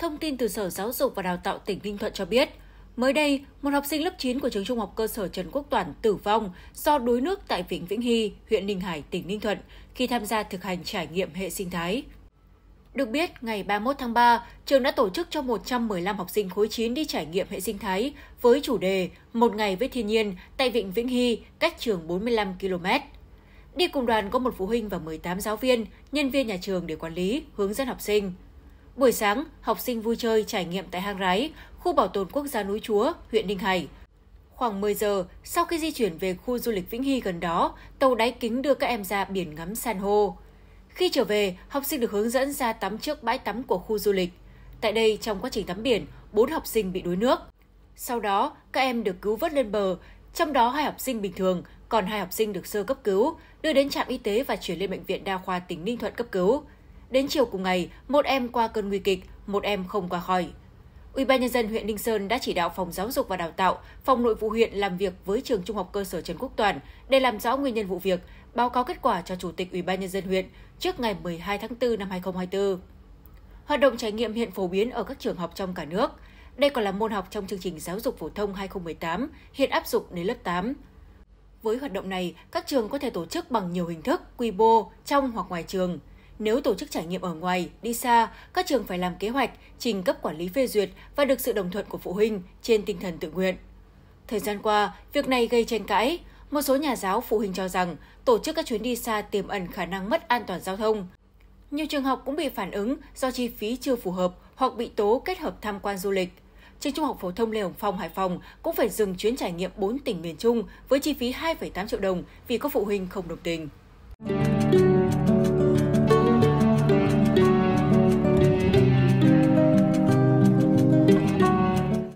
Thông tin từ Sở Giáo dục và Đào tạo tỉnh Ninh Thuận cho biết, mới đây, một học sinh lớp 9 của trường trung học cơ sở Trần Quốc Toản tử vong do đuối nước tại Vịnh Vĩnh Hy, huyện Ninh Hải, tỉnh Ninh Thuận khi tham gia thực hành trải nghiệm hệ sinh thái. Được biết, ngày 31 tháng 3, trường đã tổ chức cho 115 học sinh khối 9 đi trải nghiệm hệ sinh thái với chủ đề Một ngày với thiên nhiên tại Vịnh Vĩnh Hy, cách trường 45 km. Đi cùng đoàn có một phụ huynh và 18 giáo viên, nhân viên nhà trường để quản lý, hướng dẫn học sinh. Buổi sáng, học sinh vui chơi trải nghiệm tại hang Rái, khu bảo tồn quốc gia núi Chúa, huyện Ninh Hải. Khoảng 10 giờ, sau khi di chuyển về khu du lịch Vĩnh Hy gần đó, tàu đáy kính đưa các em ra biển ngắm san hô. Khi trở về, học sinh được hướng dẫn ra tắm trước bãi tắm của khu du lịch. Tại đây, trong quá trình tắm biển, bốn học sinh bị đuối nước. Sau đó, các em được cứu vớt lên bờ, trong đó hai học sinh bình thường, còn hai học sinh được sơ cấp cứu, đưa đến trạm y tế và chuyển lên bệnh viện đa khoa tỉnh Ninh Thuận cấp cứu. Đến chiều cùng ngày, một em qua cơn nguy kịch, một em không qua khỏi. Ủy ban nhân dân huyện Ninh Sơn đã chỉ đạo phòng giáo dục và đào tạo, phòng nội vụ huyện làm việc với trường trung học cơ sở Trần Quốc Toàn để làm rõ nguyên nhân vụ việc, báo cáo kết quả cho chủ tịch Ủy ban nhân dân huyện trước ngày 12 tháng 4 năm 2024. Hoạt động trải nghiệm hiện phổ biến ở các trường học trong cả nước. Đây còn là môn học trong chương trình giáo dục phổ thông 2018, hiện áp dụng đến lớp 8. Với hoạt động này, các trường có thể tổ chức bằng nhiều hình thức, quy mô, trong hoặc ngoài trường – nếu tổ chức trải nghiệm ở ngoài, đi xa, các trường phải làm kế hoạch, trình cấp quản lý phê duyệt và được sự đồng thuận của phụ huynh trên tinh thần tự nguyện. Thời gian qua, việc này gây tranh cãi. Một số nhà giáo phụ huynh cho rằng tổ chức các chuyến đi xa tiềm ẩn khả năng mất an toàn giao thông. Nhiều trường học cũng bị phản ứng do chi phí chưa phù hợp hoặc bị tố kết hợp tham quan du lịch. Trường Trung học phổ thông Lê Hồng Phong Hải Phòng cũng phải dừng chuyến trải nghiệm 4 tỉnh miền Trung với chi phí 2,8 triệu đồng vì có phụ huynh không đồng tình.